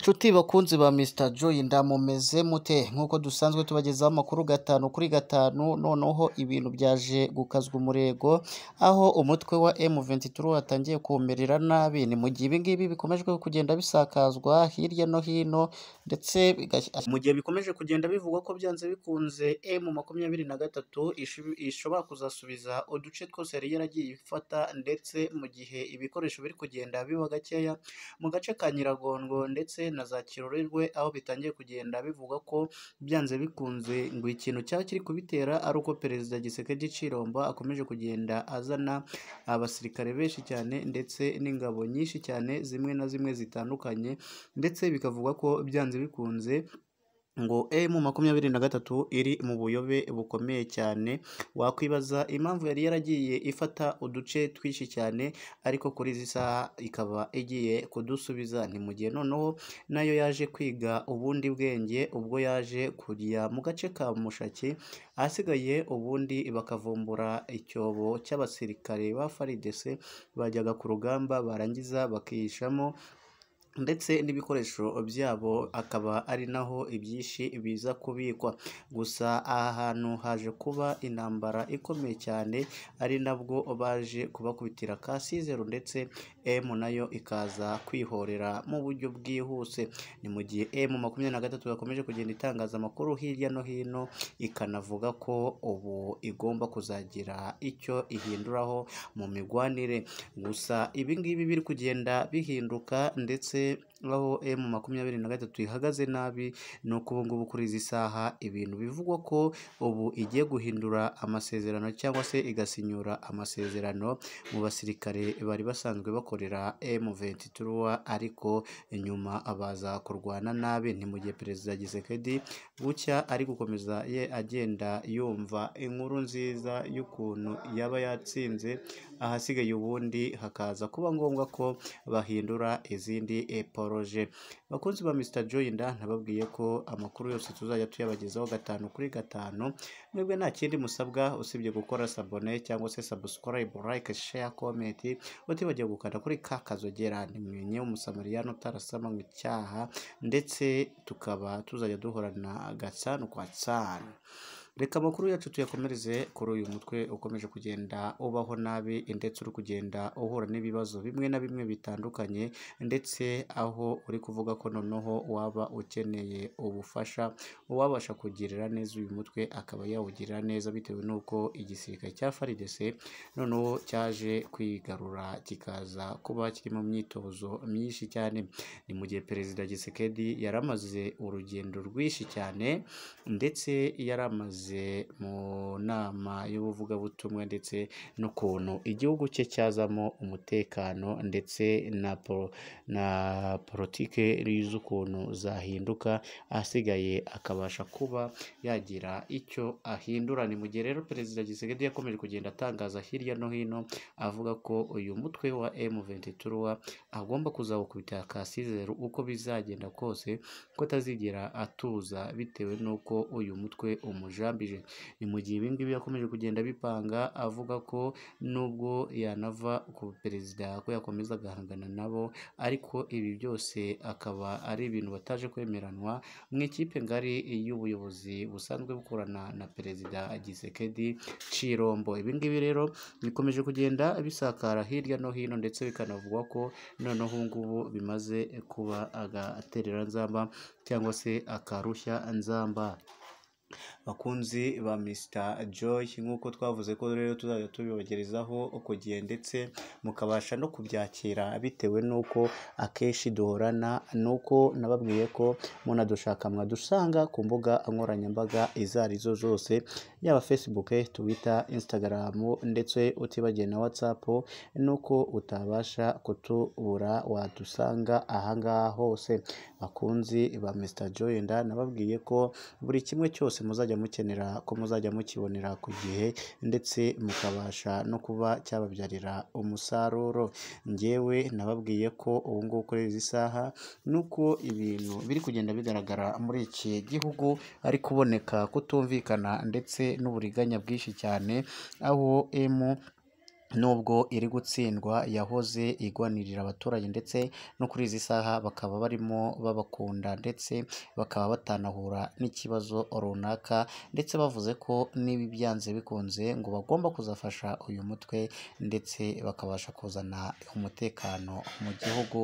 Nshuti bakunzi ba Mr Joy ndamumeze mute nk'uko dusanzwe tubagezaho amakuru gatanu kuri gatanu noneho ibintu byaje gukazwa umurego aho umutwe wa M23 watangiye kumerera nabi ni mu gihe ibi ngibi bikomeje kugenda bisakazwa hirya no hino ndetse mu gihe bikomeje kugenda bivugwa ko byanze bikunze M23 ishobora kuzasubiza uduce twose yari yaragiye ifata ndetse mu gihe ibikoresho biri kugenda biba gakeya mu gace ka Nyiragongo Rugongo ndetse na za Kirorerwe aho bitangiye kugenda bivugwa ko byanze bikunze ngo ikintu cyaba kiri kubitera ari uko Perezida Gisekedi Ciromba akomeje kugenda azana abasirikare benshi cyane ndetse n'ingabo nyinshi cyane zimwe na zimwe zitandukanye ndetse bikavugwa ko byanze bikunze ngo emu eh, makumyabiri na gatatu iri mu buyobe bukomeye cyane wakwibaza impamvu yari yaragiye ifata uduce twinshi cyane ariko kuri izi saha ikaba igiye kudusubiza ni mu gihe noneho nayo yaje kwiga ubundi bwenge ubwo yaje kujya mu gace ka mushaki ahasigaye ubundi bakavumbura icyobo cy'abasirikare ba faridese bajyaga ku rugamba barangiza bakihishamo ndetse n'ibikoresho byabo akaba ari naho ibyinshi biza kubikwa gusa aha hantu haje kuba intambara ikomeye cyane ari nabwo baje kubakubitira ka ndetse emu nayo ikaza kwihorera mu buryo bwihuse ni mu gihe emu makumyabiri na gatatu yakomeje kugenda itangaza amakuru hirya no hino ikanavuga ko ubu igomba kuzagira icyo ihinduraho mu migwanire gusa ibingibi biri kugenda bihinduka ndetse হাফেজ aho emu makumyabiri na gatatu ihagaze nabi ni uko ubu ngubu kuri izi saha ibintu bivugwa ko ubu igiye guhindura amasezerano cyangwa se igasinyura amasezerano mu basirikare bari basanzwe bakorera emu ventituruwa ariko nyuma baza kurwana nabi ni mu gihe perezida gisekedi bucya ari gukomeza ye agenda yumva inkuru nziza y'ukuntu yaba yatsinze ahasigaye ubundi hakaza kuba ngombwa ko bahindura izindi eporo boroje bakunzi ba Mr Joyinda nababwiye ko amakuru yose tuzajya tuyabagezaho gatanu kuri gatanu mwebwe nta kindi musabwa usibye gukora sabone cyangwa se subscribe like share comment utibagiwe gukanda kuri ka kazogera ni mwenye umusamariyani utarasama mu cyaha ndetse tukaba tuzajya duhorana gatanu kwa gatanu reka amakuru yacu tuyakomereze kuri uyu mutwe ukomeje kugenda ubaho nabi ndetse uri kugenda uhura n'ibibazo bimwe na bimwe bitandukanye ndetse aho uri kuvuga ko noneho waba ukeneye ubufasha uwabasha kugirira neza uyu mutwe akaba yawugirira neza bitewe n'uko igisirikare cya FARDC e noneho cyaje kwigarura kikaza kuba kiri mu myitozo myinshi cyane ni mu gihe perezida Gisekedi yaramaze urugendo rwinshi cyane ndetse amaze bageze mu nama y'ubuvugabutumwa ndetse n'ukuntu igihugu cye cyazamo umutekano ndetse na politiki z'ukuntu zahinduka, ahasigaye akabasha kuba yagira icyo ahindura. Ni mu gihe rero Perezida Tshisekedi yakomeje kugenda atangaza hirya no hino, avuga ko uyu mutwe wa M23 agomba kuzawukubita akasizero uko bizagenda kose, ko atazigera atuza bitewe n'uko uyu mutwe umuja yarambije ni mu gihe ibi ngibi yakomeje kugenda bipanga avuga ko nubwo yanava ku perezida ko yakomeza agahangana nabo ariko ibi byose akaba ari ibintu bataje kwemeranwa mu ikipe ngari y'ubuyobozi busanzwe bukorana na perezida Gisekedi Cirombo ibi ngibi rero bikomeje kugenda bisakara hirya no hino ndetse bikanavugwa ko noneho ubu bimaze kuba agatereranzamba cyangwa se akarushya nzamba Bakunzi ba Mr Joy nk'uko twavuze ko rero tuzajya tubibagerezaho ku gihe ndetse mukabasha no kubyakira bitewe n'uko akenshi duhorana nuko nababwiye ko munadushaka mwadusanga ku mbuga nkoranyambaga izo ari zose. yaba Facebook, Twitter, Instagram ndetse utibagiwe na WhatsApp nuko utabasha kutubura wadusanga ahangaha hose bakunzi ba Mr Joyenda nababwiye ko buri kimwe cyose muzajya mukenera ko muzajya mukibonera ku gihe ndetse mukabasha no kuba cyababyarira umusaruro ngewe nababwiye ko ubu ngubu kuri izi nuko ibintu biri kugenda bigaragara muri iki gihugu ari kuboneka kutumvikana ndetse n'uburiganya bwinshi cyane aho emu nubwo iri gutsindwa yahoze igwanirira abaturage ndetse no kuri izi saha bakaba barimo babakunda ndetse bakaba batanahura n'ikibazo runaka ndetse bavuze ko nibi byanze bikunze ngo bagomba kuzafasha uyu mutwe ndetse bakabasha kuzana umutekano mu gihugu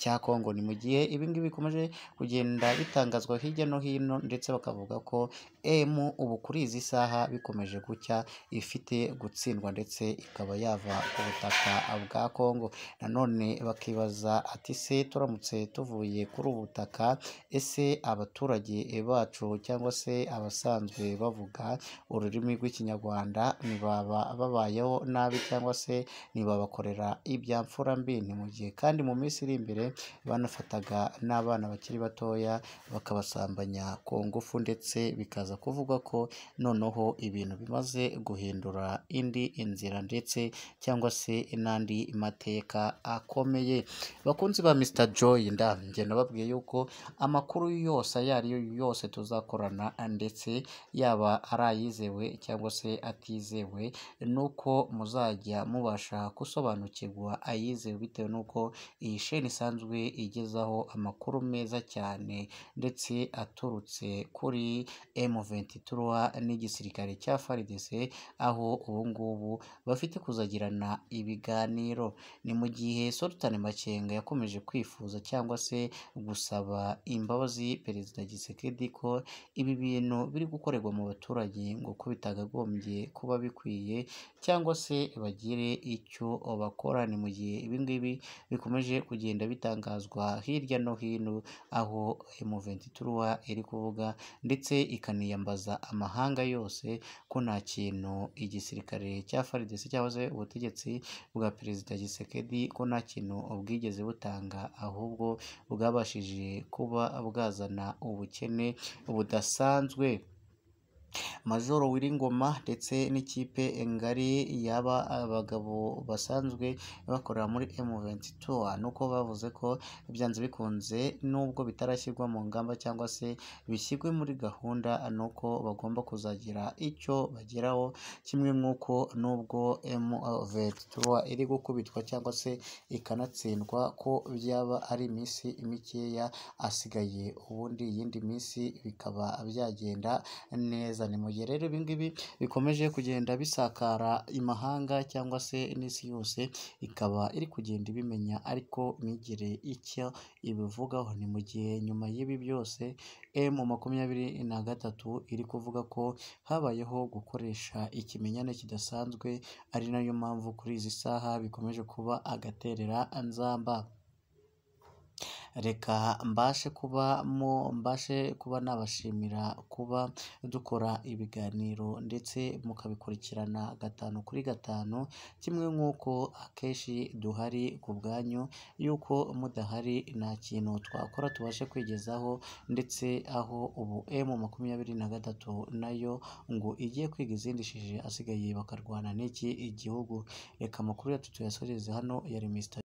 cya Congo ni mu gihe ibi bikomeje kugenda bitangazwa hirya no hino ndetse bakavuga ko emu ubu kuri izi saha bikomeje gucya ifite gutsindwa ndetse ikaba ya izava ku butaka bwa Kongo nanone bakibaza ati se turamutse tuvuye kuri ubu butaka ese abaturage bacu cyangwa se abasanzwe bavuga ururimi rw'ikinyarwanda ntibaba babayeho nabi cyangwa se ntibabakorera ibyamfura mbi ni mu gihe kandi mu minsi iri imbere banafataga n'abana bakiri batoya bakabasambanya ku ngufu ndetse bikaza kuvugwa ko noneho ibintu bimaze guhindura indi inzira ndetse cyangwa se n'andi mateka akomeye bakunzi ba Mr Joy ndabyo nababwiye yuko amakuru yose ayo ari yo yose tuzakorana ndetse yaba ari ayizewe cyangwa se atizewe nuko muzajya mubasha gusobanukirwa ayizewe bitewe n'uko iyi sheni isanzwe igezaho amakuru meza cyane ndetse aturutse kuri M23 n'igisirikare cya FARDC aho ubu ngubu bafite kuza kuzagirana ibiganiro. Ni mu gihe Sultan Makenga yakomeje kwifuza cyangwa se gusaba imbabazi Perezida Tshisekedi ko ibi bintu biri gukorerwa mu baturage ngo ko bitakagombye kuba bikwiye cyangwa se bagire icyo bakora. Ni mu gihe ibi ngibi bikomeje kugenda bitangazwa hirya no hino, aho Muventi Turuwa iri kuvuga ndetse ikaniyambaza amahanga yose ko nta kintu igisirikare cya FARDC cyangwa se ubutegetsi bwa Perezida Gisekedi ko nta kintu bwigeze butanga ahubwo bwabashije kuba bwazana ubukene budasanzwe. Majoro Uwiringoma ndetse n'ikipe ngari y'aba bagabo basanzwe bakorera muri M22, ni bavuze ko byanze bikunze nubwo bitarashyirwa mu ngamba cyangwa se bishyirwe muri gahunda nuko bagomba kuzagira icyo bageraho, kimwe nk'uko nubwo M22 iri gukubitwa cyangwa se ikanatsindwa ko byaba ari iminsi mikeya asigaye ubundi iyindi minsi bikaba byagenda neza. neza. Ni mu gihe rero ibi ngibi bikomeje kugenda bisakara imahanga cyangwa se n'isi yose ikaba iri kugenda ibimenya ariko ntigire icyo ibivugaho, ni mu gihe nyuma y'ibi byose emu makumyabiri na gatatu iri kuvuga ko habayeho gukoresha ikimenyane kidasanzwe, ari nayo mpamvu kuri izi saha bikomeje kuba agaterera agatereranzamba. reka mbashe kubamo, mbashe kuba nabashimira kuba dukora ibiganiro ndetse mukabikurikirana gatanu kuri gatanu, kimwe nk'uko akenshi duhari ku bwanyu yuko mudahari nta kintu twakora tubashe kwigezaho ndetse aho ubu emu makumyabiri na gatatu nayo ngo igiye kwiga izindishije asigaye bakarwana n'iki igihugu? Reka amakuru yacu tuyasoreze hano ya Remesitadiyo.